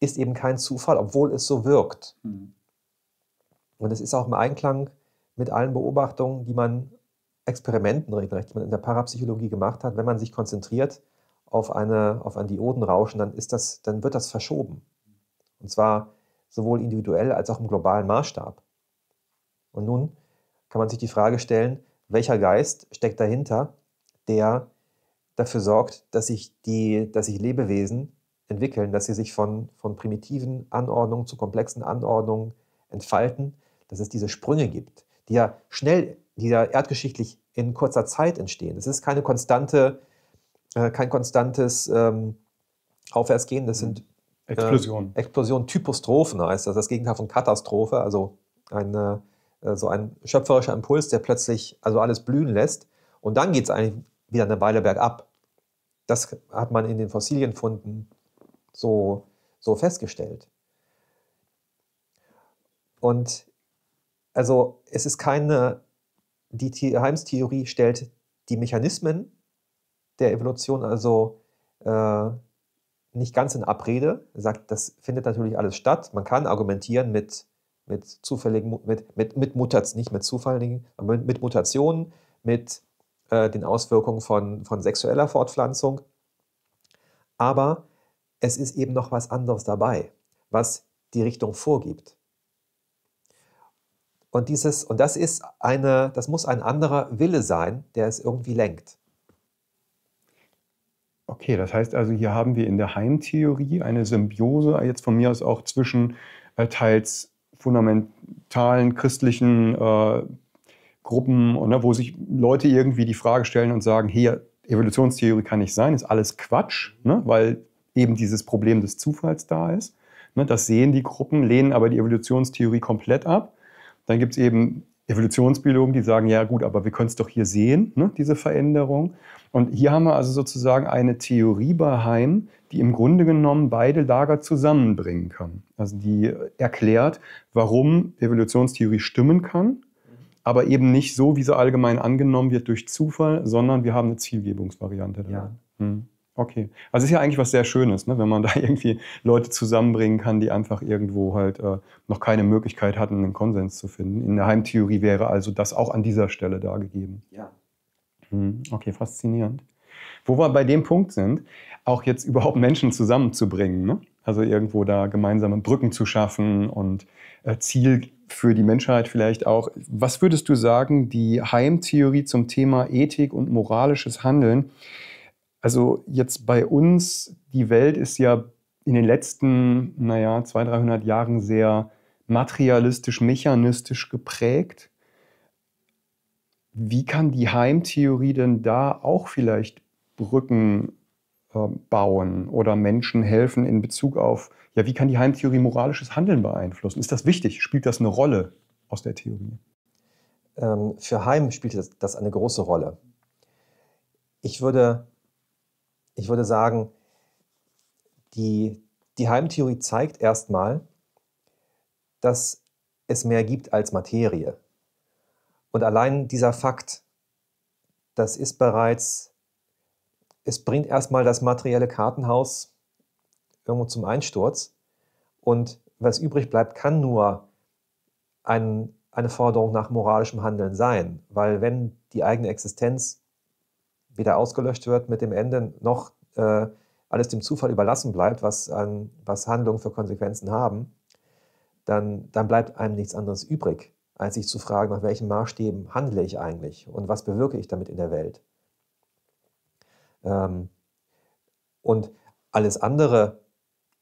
ist eben kein Zufall, obwohl es so wirkt. Mhm. Und es ist auch im Einklang mit allen Beobachtungen, die man Experimenten regelrecht, die man in der Parapsychologie gemacht hat, wenn man sich konzentriert auf, eine, auf ein Diodenrauschen, dann, ist das, dann wird das verschoben. Und zwar sowohl individuell als auch im globalen Maßstab. Und nun kann man sich die Frage stellen, welcher Geist steckt dahinter, der dafür sorgt, dass sich, die, dass sich Lebewesen entwickeln, dass sie sich von, von primitiven Anordnungen zu komplexen Anordnungen entfalten, dass es diese Sprünge gibt die ja schnell, die ja erdgeschichtlich in kurzer Zeit entstehen. Es ist keine konstante, äh, kein konstantes ähm, Aufwärtsgehen, das sind äh, mhm. Explosionen. Ähm, Explosionen, Typostrophen heißt das, das Gegenteil von Katastrophe, also eine, äh, so ein schöpferischer Impuls, der plötzlich also alles blühen lässt. Und dann geht es eigentlich wieder eine Weile bergab. Das hat man in den Fossilienfunden so, so festgestellt. Und also es ist keine, die Heimstheorie stellt die Mechanismen der Evolution also äh, nicht ganz in Abrede. Er sagt, das findet natürlich alles statt. Man kann argumentieren mit, mit zufälligen, mit, mit, mit Mutationen, nicht mit zufälligen, mit, mit Mutationen, mit äh, den Auswirkungen von, von sexueller Fortpflanzung. Aber es ist eben noch was anderes dabei, was die Richtung vorgibt. Und dieses, und das ist eine, das muss ein anderer Wille sein, der es irgendwie lenkt. Okay, das heißt also, hier haben wir in der Heimtheorie eine Symbiose, jetzt von mir aus auch zwischen äh, teils fundamentalen christlichen äh, Gruppen, oder, ne, wo sich Leute irgendwie die Frage stellen und sagen, hier, Evolutionstheorie kann nicht sein, ist alles Quatsch, ne, weil eben dieses Problem des Zufalls da ist. Ne, das sehen die Gruppen, lehnen aber die Evolutionstheorie komplett ab. Dann gibt es eben Evolutionsbiologen, die sagen, ja gut, aber wir können es doch hier sehen, ne, diese Veränderung. Und hier haben wir also sozusagen eine Theorie bei Heim, die im Grunde genommen beide Lager zusammenbringen kann. Also die erklärt, warum Evolutionstheorie stimmen kann, aber eben nicht so, wie sie allgemein angenommen wird durch Zufall, sondern wir haben eine Zielgebungsvariante. Ja. Hm. Okay. Also ist ja eigentlich was sehr Schönes, ne? wenn man da irgendwie Leute zusammenbringen kann, die einfach irgendwo halt äh, noch keine Möglichkeit hatten, einen Konsens zu finden. In der Heimtheorie wäre also das auch an dieser Stelle da gegeben. Ja. Hm, okay, faszinierend. Wo wir bei dem Punkt sind, auch jetzt überhaupt Menschen zusammenzubringen. Ne? Also irgendwo da gemeinsame Brücken zu schaffen und äh, Ziel für die Menschheit vielleicht auch. Was würdest du sagen, die Heimtheorie zum Thema Ethik und moralisches Handeln? Also jetzt bei uns, die Welt ist ja in den letzten, naja, 200, 300 Jahren sehr materialistisch, mechanistisch geprägt. Wie kann die Heimtheorie denn da auch vielleicht Brücken äh, bauen oder Menschen helfen in Bezug auf, ja, wie kann die Heimtheorie moralisches Handeln beeinflussen? Ist das wichtig? Spielt das eine Rolle aus der Theorie? Ähm, für Heim spielt das, das eine große Rolle. Ich würde ich würde sagen, die, die Heimtheorie zeigt erstmal, dass es mehr gibt als Materie. Und allein dieser Fakt, das ist bereits, es bringt erstmal das materielle Kartenhaus irgendwo zum Einsturz. Und was übrig bleibt, kann nur ein, eine Forderung nach moralischem Handeln sein. Weil wenn die eigene Existenz weder ausgelöscht wird mit dem Ende, noch äh, alles dem Zufall überlassen bleibt, was, an, was Handlungen für Konsequenzen haben, dann, dann bleibt einem nichts anderes übrig, als sich zu fragen, nach welchen Maßstäben handle ich eigentlich und was bewirke ich damit in der Welt. Ähm, und alles andere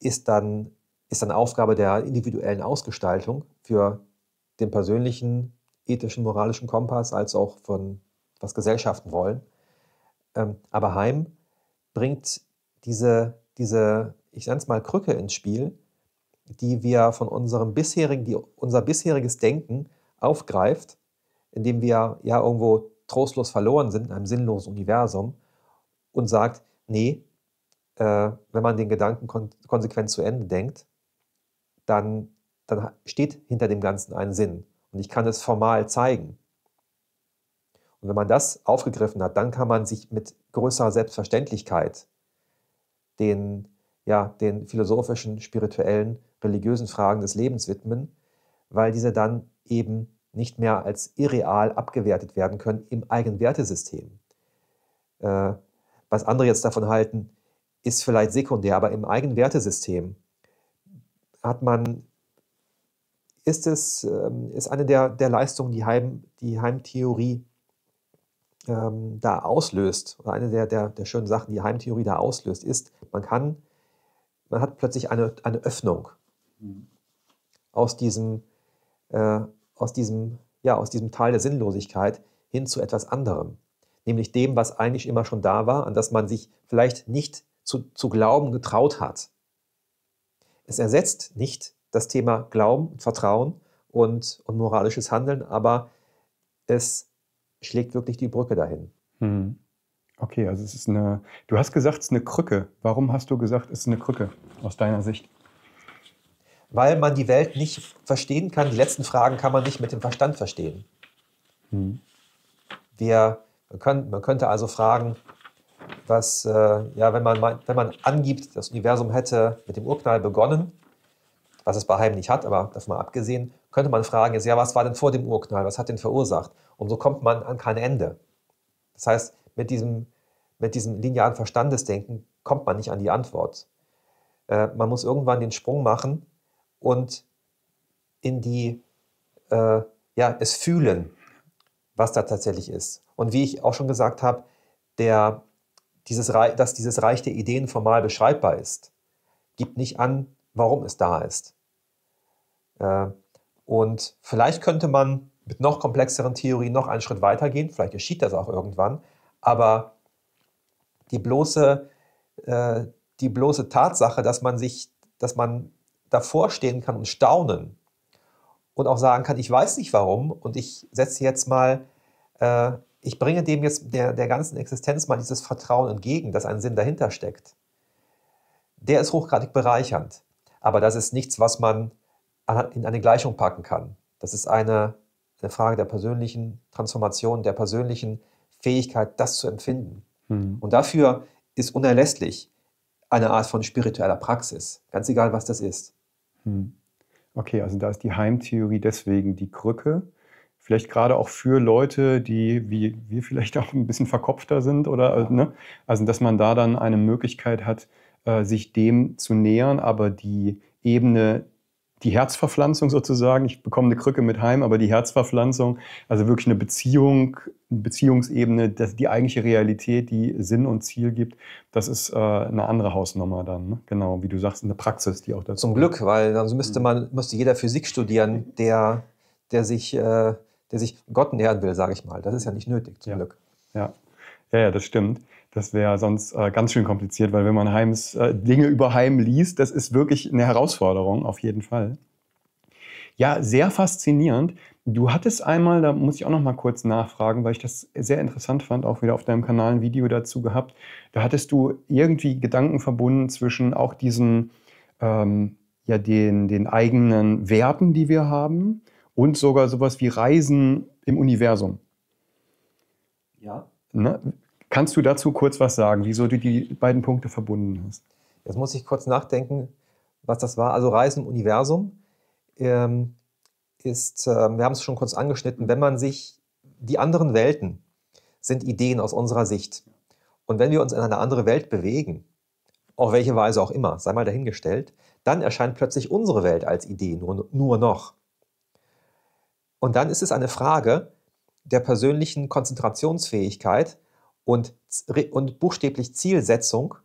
ist dann, ist dann Aufgabe der individuellen Ausgestaltung für den persönlichen ethischen, moralischen Kompass, als auch von was Gesellschaften wollen. Ähm, aber Heim bringt diese, diese ich nenne es mal Krücke ins Spiel, die wir von unserem bisherigen, die unser bisheriges Denken aufgreift, indem wir ja irgendwo trostlos verloren sind in einem sinnlosen Universum und sagt, nee, äh, wenn man den Gedanken kon konsequent zu Ende denkt, dann, dann steht hinter dem Ganzen ein Sinn. Und ich kann es formal zeigen. Und wenn man das aufgegriffen hat, dann kann man sich mit größerer Selbstverständlichkeit den, ja, den philosophischen, spirituellen, religiösen Fragen des Lebens widmen, weil diese dann eben nicht mehr als irreal abgewertet werden können im eigenen Wertesystem. Äh, was andere jetzt davon halten, ist vielleicht sekundär, aber im eigenen Wertesystem hat man, ist es, ähm, ist eine der, der Leistungen, die, Heim, die Heimtheorie ähm, da auslöst, oder eine der, der, der schönen Sachen, die Heimtheorie da auslöst, ist, man kann, man hat plötzlich eine, eine Öffnung mhm. aus diesem, äh, aus diesem, ja, aus diesem Teil der Sinnlosigkeit hin zu etwas anderem. Nämlich dem, was eigentlich immer schon da war, an das man sich vielleicht nicht zu, zu glauben getraut hat. Es ersetzt nicht das Thema Glauben, Vertrauen und, und moralisches Handeln, aber es schlägt wirklich die Brücke dahin. Hm. Okay, also es ist eine, du hast gesagt, es ist eine Krücke. Warum hast du gesagt, es ist eine Krücke aus deiner Sicht? Weil man die Welt nicht verstehen kann. Die letzten Fragen kann man nicht mit dem Verstand verstehen. Hm. Wir, man, können, man könnte also fragen, was, äh, ja, wenn man, wenn man angibt, das Universum hätte mit dem Urknall begonnen, was es bei Heim nicht hat, aber das mal abgesehen, könnte man fragen, ja, was war denn vor dem Urknall, was hat den verursacht? Und so kommt man an kein Ende. Das heißt, mit diesem, mit diesem linearen Verstandesdenken kommt man nicht an die Antwort. Äh, man muss irgendwann den Sprung machen und in die, äh, ja, es fühlen, was da tatsächlich ist. Und wie ich auch schon gesagt habe, dieses, dass dieses Reich der Ideen formal beschreibbar ist, gibt nicht an, warum es da ist. Äh, und vielleicht könnte man mit noch komplexeren Theorien noch einen Schritt weitergehen. Vielleicht geschieht das auch irgendwann. Aber die bloße, äh, die bloße Tatsache, dass man sich, dass man davor stehen kann und staunen und auch sagen kann, ich weiß nicht warum und ich setze jetzt mal, äh, ich bringe dem jetzt der, der ganzen Existenz mal dieses Vertrauen entgegen, dass ein Sinn dahinter steckt. Der ist hochgradig bereichernd. Aber das ist nichts, was man in eine Gleichung packen kann. Das ist eine eine Frage der persönlichen Transformation, der persönlichen Fähigkeit, das zu empfinden. Mhm. Und dafür ist unerlässlich eine Art von spiritueller Praxis, ganz egal, was das ist. Mhm. Okay, also da ist die Heimtheorie deswegen die Krücke. Vielleicht gerade auch für Leute, die wie wir vielleicht auch ein bisschen verkopfter sind oder also, ne? also dass man da dann eine Möglichkeit hat, äh, sich dem zu nähern, aber die Ebene die Herzverpflanzung sozusagen. Ich bekomme eine Krücke mit heim, aber die Herzverpflanzung, also wirklich eine Beziehung, eine Beziehungsebene, das, die eigentliche Realität, die Sinn und Ziel gibt, das ist äh, eine andere Hausnummer dann. Ne? Genau, wie du sagst, eine Praxis, die auch dazu. Zum Glück, weil sonst mhm. müsste man, müsste jeder Physik studieren, der, der sich, äh, der sich Gott nähern will, sage ich mal. Das ist ja nicht nötig, zum ja. Glück. Ja. ja, ja, das stimmt. Das wäre sonst äh, ganz schön kompliziert, weil wenn man Heims äh, Dinge über Heim liest, das ist wirklich eine Herausforderung, auf jeden Fall. Ja, sehr faszinierend. Du hattest einmal, da muss ich auch noch mal kurz nachfragen, weil ich das sehr interessant fand, auch wieder auf deinem Kanal ein Video dazu gehabt. Da hattest du irgendwie Gedanken verbunden zwischen auch diesen, ähm, ja, den, den eigenen Werten, die wir haben und sogar sowas wie Reisen im Universum. Ja. Ne? Kannst du dazu kurz was sagen, wieso du die beiden Punkte verbunden hast? Jetzt muss ich kurz nachdenken, was das war. Also Reisen im Universum ähm, ist, äh, wir haben es schon kurz angeschnitten, wenn man sich die anderen Welten sind Ideen aus unserer Sicht. Und wenn wir uns in eine andere Welt bewegen, auf welche Weise auch immer, sei mal dahingestellt, dann erscheint plötzlich unsere Welt als Idee nur, nur noch. Und dann ist es eine Frage der persönlichen Konzentrationsfähigkeit, und, und buchstäblich Zielsetzung,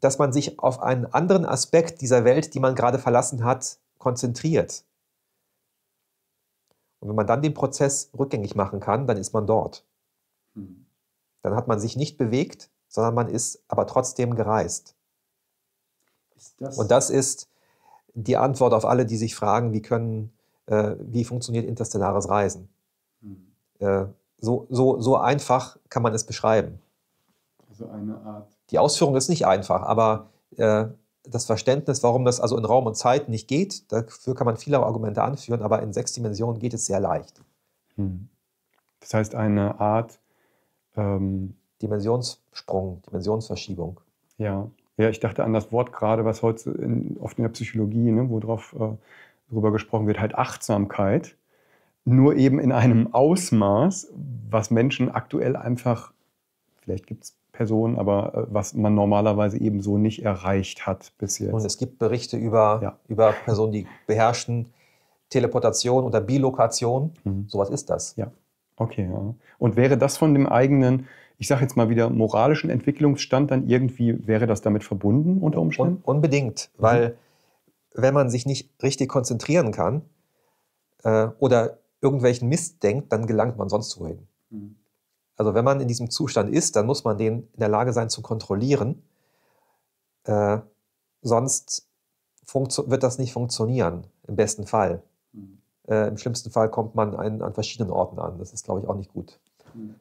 dass man sich auf einen anderen Aspekt dieser Welt, die man gerade verlassen hat, konzentriert. Und wenn man dann den Prozess rückgängig machen kann, dann ist man dort. Mhm. Dann hat man sich nicht bewegt, sondern man ist aber trotzdem gereist. Das und das ist die Antwort auf alle, die sich fragen, wie können, äh, wie funktioniert interstellares Reisen? Mhm. Äh, so, so, so einfach kann man es beschreiben. Also eine Art. Die Ausführung ist nicht einfach, aber äh, das Verständnis, warum das also in Raum und Zeit nicht geht, dafür kann man viele Argumente anführen, aber in sechs Dimensionen geht es sehr leicht. Hm. Das heißt, eine Art ähm Dimensionssprung, Dimensionsverschiebung. Ja. ja, ich dachte an das Wort gerade, was heute in, oft in der Psychologie, ne, worauf äh, darüber gesprochen wird, halt Achtsamkeit nur eben in einem Ausmaß, was Menschen aktuell einfach, vielleicht gibt es Personen, aber äh, was man normalerweise eben so nicht erreicht hat bis jetzt. Und es gibt Berichte über, ja. über Personen, die beherrschen Teleportation oder Bilokation. Mhm. Sowas ist das. Ja, okay. Ja. Und wäre das von dem eigenen, ich sage jetzt mal wieder, moralischen Entwicklungsstand dann irgendwie, wäre das damit verbunden unter Umständen? Un unbedingt, mhm. weil wenn man sich nicht richtig konzentrieren kann äh, oder irgendwelchen Mist denkt, dann gelangt man sonst wohin. Mhm. Also wenn man in diesem Zustand ist, dann muss man den in der Lage sein zu kontrollieren. Äh, sonst wird das nicht funktionieren, im besten Fall. Mhm. Äh, Im schlimmsten Fall kommt man einen, an verschiedenen Orten an. Das ist, glaube ich, auch nicht gut. Mhm.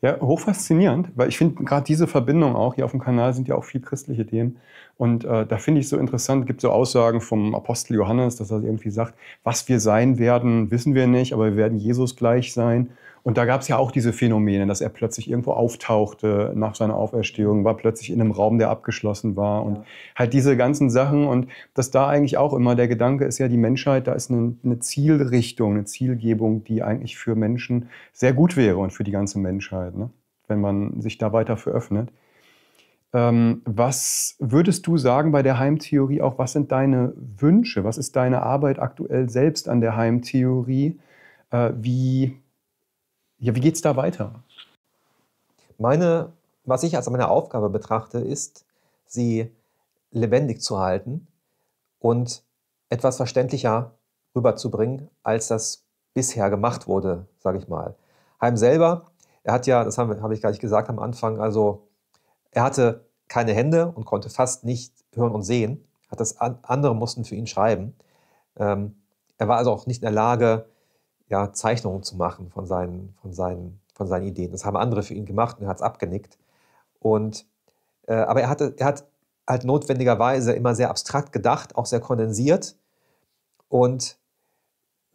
Ja, hochfaszinierend, weil ich finde gerade diese Verbindung auch, hier auf dem Kanal sind ja auch viel christliche Themen. Und äh, da finde ich so interessant, gibt so Aussagen vom Apostel Johannes, dass er irgendwie sagt, was wir sein werden, wissen wir nicht, aber wir werden Jesus gleich sein. Und da gab es ja auch diese Phänomene, dass er plötzlich irgendwo auftauchte nach seiner Auferstehung, war plötzlich in einem Raum, der abgeschlossen war und halt diese ganzen Sachen und dass da eigentlich auch immer der Gedanke ist, ja, die Menschheit, da ist eine, eine, Zielrichtung, eine Zielgebung, die eigentlich für Menschen sehr gut wäre und für die ganze Menschheit, ne? wenn man sich da weiter für öffnet. Ähm, was würdest du sagen bei der Heimtheorie auch, was sind deine Wünsche, was ist deine Arbeit aktuell selbst an der Heimtheorie? Äh, wie ja, wie geht es da weiter? Meine, was ich als meine Aufgabe betrachte, ist, sie lebendig zu halten und etwas verständlicher rüberzubringen, als das bisher gemacht wurde, sage ich mal. Heim selber, er hat ja, das habe hab ich nicht gesagt am Anfang, also er hatte keine Hände und konnte fast nicht hören und sehen, hat das andere mussten für ihn schreiben. Ähm, er war also auch nicht in der Lage, ja, Zeichnungen zu machen von seinen, von, seinen, von seinen Ideen. Das haben andere für ihn gemacht und er hat es abgenickt. Und, äh, aber er, hatte, er hat halt notwendigerweise immer sehr abstrakt gedacht, auch sehr kondensiert. Und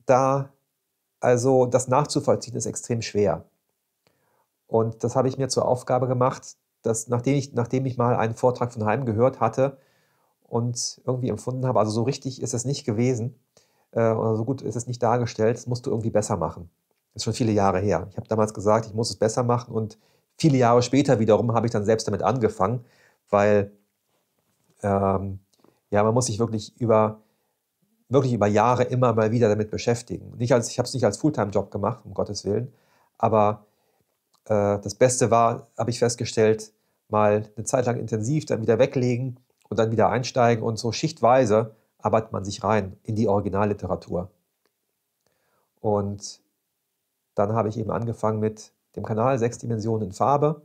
da also das nachzuvollziehen ist extrem schwer. Und das habe ich mir zur Aufgabe gemacht, dass nachdem ich, nachdem ich mal einen Vortrag von Heim gehört hatte und irgendwie empfunden habe, also so richtig ist es nicht gewesen, äh, oder so gut ist es nicht dargestellt, das musst du irgendwie besser machen. Das ist schon viele Jahre her. Ich habe damals gesagt, ich muss es besser machen und viele Jahre später wiederum habe ich dann selbst damit angefangen, weil ähm, ja, man muss sich wirklich über, wirklich über Jahre immer mal wieder damit beschäftigen. Nicht als, ich habe es nicht als Fulltime-Job gemacht, um Gottes Willen, aber äh, das Beste war, habe ich festgestellt, mal eine Zeit lang intensiv, dann wieder weglegen und dann wieder einsteigen und so schichtweise arbeitet man sich rein in die Originalliteratur. Und dann habe ich eben angefangen mit dem Kanal Sechs Dimensionen in Farbe.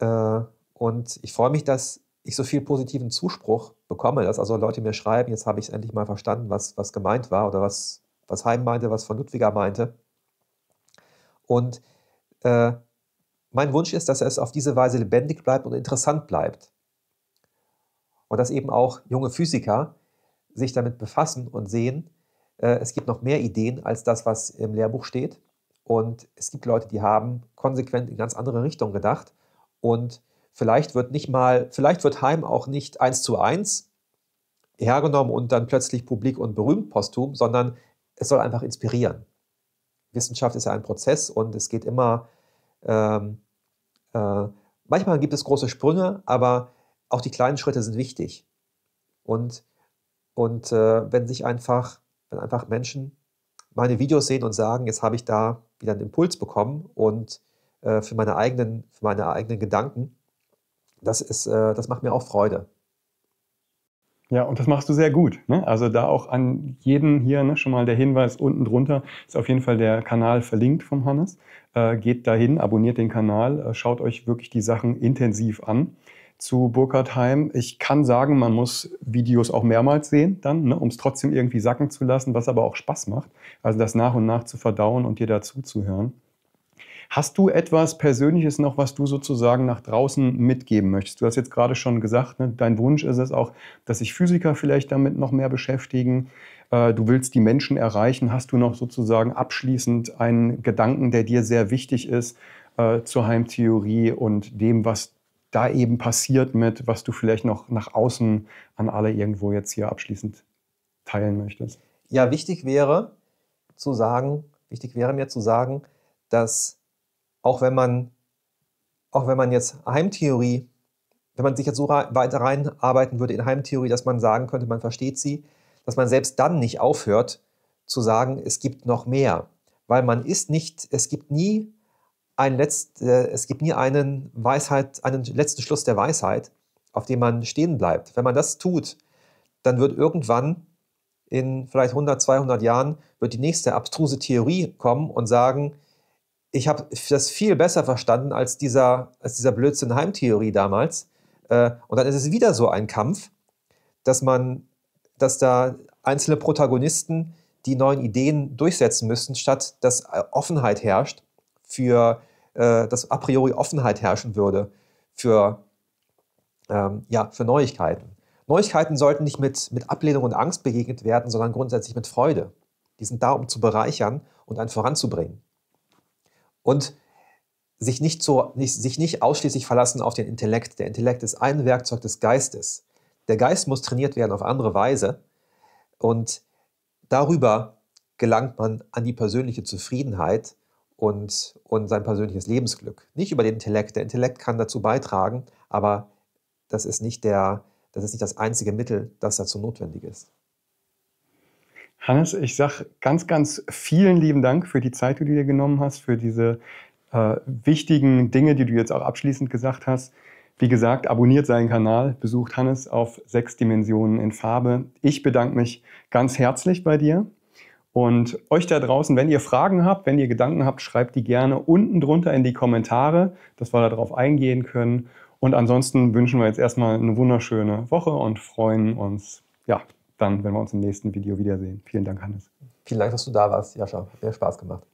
Äh, und ich freue mich, dass ich so viel positiven Zuspruch bekomme, dass also Leute mir schreiben, jetzt habe ich es endlich mal verstanden, was, was gemeint war oder was, was Heim meinte, was von Ludwiger meinte. Und äh, mein Wunsch ist, dass es auf diese Weise lebendig bleibt und interessant bleibt. Und dass eben auch junge Physiker sich damit befassen und sehen, äh, es gibt noch mehr Ideen als das, was im Lehrbuch steht. Und es gibt Leute, die haben konsequent in ganz andere Richtungen gedacht. Und vielleicht wird nicht mal, vielleicht wird Heim auch nicht eins zu eins hergenommen und dann plötzlich publik und berühmt posthum, sondern es soll einfach inspirieren. Wissenschaft ist ja ein Prozess und es geht immer, ähm, äh, manchmal gibt es große Sprünge, aber auch die kleinen Schritte sind wichtig. Und, und äh, wenn sich einfach, wenn einfach Menschen meine Videos sehen und sagen, jetzt habe ich da wieder einen Impuls bekommen und äh, für, meine eigenen, für meine eigenen Gedanken, das, ist, äh, das macht mir auch Freude. Ja, und das machst du sehr gut. Ne? Also da auch an jeden hier ne, schon mal der Hinweis unten drunter ist auf jeden Fall der Kanal verlinkt vom Hannes. Äh, geht dahin, abonniert den Kanal, äh, schaut euch wirklich die Sachen intensiv an zu Burkhard Heim. Ich kann sagen, man muss Videos auch mehrmals sehen, dann, ne, um es trotzdem irgendwie sacken zu lassen, was aber auch Spaß macht. Also das nach und nach zu verdauen und dir dazu zu hören. Hast du etwas Persönliches noch, was du sozusagen nach draußen mitgeben möchtest? Du hast jetzt gerade schon gesagt, ne, dein Wunsch ist es auch, dass sich Physiker vielleicht damit noch mehr beschäftigen. Äh, du willst die Menschen erreichen. Hast du noch sozusagen abschließend einen Gedanken, der dir sehr wichtig ist äh, zur Heimtheorie und dem, was da eben passiert mit, was du vielleicht noch nach außen an alle irgendwo jetzt hier abschließend teilen möchtest? Ja, wichtig wäre zu sagen, wichtig wäre mir zu sagen, dass auch wenn man, auch wenn man jetzt Heimtheorie, wenn man sich jetzt so weiter reinarbeiten würde in Heimtheorie, dass man sagen könnte, man versteht sie, dass man selbst dann nicht aufhört zu sagen, es gibt noch mehr. Weil man ist nicht, es gibt nie ein letzt, äh, es gibt nie einen Weisheit, einen letzten Schluss der Weisheit, auf dem man stehen bleibt. Wenn man das tut, dann wird irgendwann in vielleicht 100, 200 Jahren wird die nächste abstruse Theorie kommen und sagen, ich habe das viel besser verstanden als dieser, als dieser Blödsinn Heimtheorie damals. Äh, und dann ist es wieder so ein Kampf, dass man, dass da einzelne Protagonisten die neuen Ideen durchsetzen müssen, statt dass äh, Offenheit herrscht für, äh, dass a priori Offenheit herrschen würde für, ähm, ja, für Neuigkeiten. Neuigkeiten sollten nicht mit, mit Ablehnung und Angst begegnet werden, sondern grundsätzlich mit Freude. Die sind da, um zu bereichern und einen voranzubringen. Und sich nicht, so, nicht, sich nicht ausschließlich verlassen auf den Intellekt. Der Intellekt ist ein Werkzeug des Geistes. Der Geist muss trainiert werden auf andere Weise. Und darüber gelangt man an die persönliche Zufriedenheit, und, und sein persönliches Lebensglück. Nicht über den Intellekt. Der Intellekt kann dazu beitragen, aber das ist nicht, der, das, ist nicht das einzige Mittel, das dazu notwendig ist. Hannes, ich sage ganz, ganz vielen lieben Dank für die Zeit, die du dir genommen hast, für diese äh, wichtigen Dinge, die du jetzt auch abschließend gesagt hast. Wie gesagt, abonniert seinen Kanal, besucht Hannes auf sechs Dimensionen in Farbe. Ich bedanke mich ganz herzlich bei dir und euch da draußen, wenn ihr Fragen habt, wenn ihr Gedanken habt, schreibt die gerne unten drunter in die Kommentare, dass wir darauf eingehen können. Und ansonsten wünschen wir jetzt erstmal eine wunderschöne Woche und freuen uns, ja, dann, wenn wir uns im nächsten Video wiedersehen. Vielen Dank, Hannes. Vielen Dank, dass du da warst, Jascha. Hat mir Spaß gemacht.